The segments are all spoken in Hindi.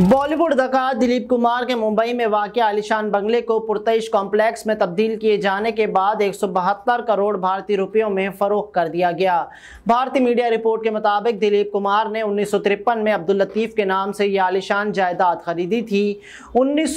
बॉलीवुड अदाकार दिलीप कुमार के मुंबई में वाक़ आलिशान बंगले को पुरतश कॉम्प्लेक्स में तब्दील किए जाने के बाद एक करोड़ भारतीय रुपयों में फ़रोख कर दिया गया भारतीय मीडिया रिपोर्ट के मुताबिक दिलीप कुमार ने उन्नीस में अब्दुल लतीफ़ के नाम से यह आलिशान जायदाद खरीदी थी उन्नीस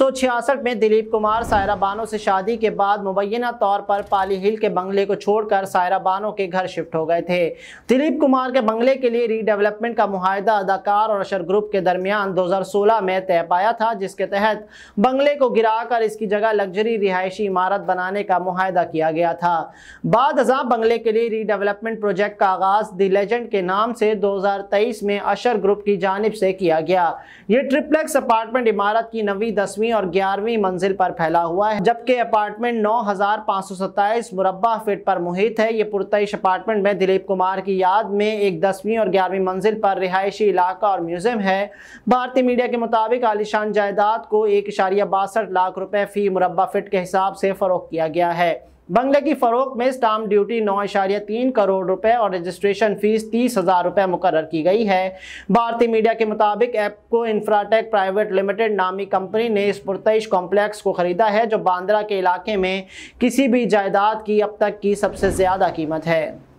में दिलीप कुमार सायरा बानो से शादी के बाद मुबैना तौर पर पाली हिल के बंगले को छोड़कर सायरा बानो के घर शिफ्ट हो गए थे दिलीप कुमार के बंगले के लिए रीडेवलपमेंट का माहदा अदाकार और अशर ग्रुप के दरमियान दो 2016 में तय पाया था जिसके तहत बंगले को गिराकर इसकी जगह लग्जरी रिहायशी इमारत बनाने का मुहिदा किया गया था बाद हजार बंगले के लिए रीडेवलपमेंट प्रोजेक्ट का आगाज़ दी लेजेंड के नाम से 2023 में अशर ग्रुप की जानब से किया गया ये ट्रिप्लेक्स अपार्टमेंट इमारत की नवी दसवीं और ग्यारहवीं मंजिल पर फैला हुआ है जबकि अपार्टमेंट नौ हजार पाँच सौ सत्ताईस मुरबा फिट पर मुहित है ये पुरतश अपार्टमेंट में दिलीप कुमार की याद में एक दसवीं और ग्यारहवीं मंजिल पर रिहायशी इलाका और म्यूजियम है भारतीय मीडिया के मुताबिक आलिशान जायदाद को एक इशारिया बासठ लाख रुपए फ़ी मुरबा फिट के हिसाब से फ़रोख किया गया है बंगले की फ़रोख में स्टाम्प ड्यूटी नौ इशारिया तीन करोड़ रुपए और रजिस्ट्रेशन फ़ीस तीस हज़ार रुपये मुकर की गई है भारतीय मीडिया के मुताबिक एपको इंफ्राटेक प्राइवेट लिमिटेड नामी कंपनी ने इस पुरतश कॉम्प्लेक्स को ख़रीदा है जो बांद्रा के इलाके में किसी भी जायदाद की अब तक की सबसे ज़्यादा कीमत है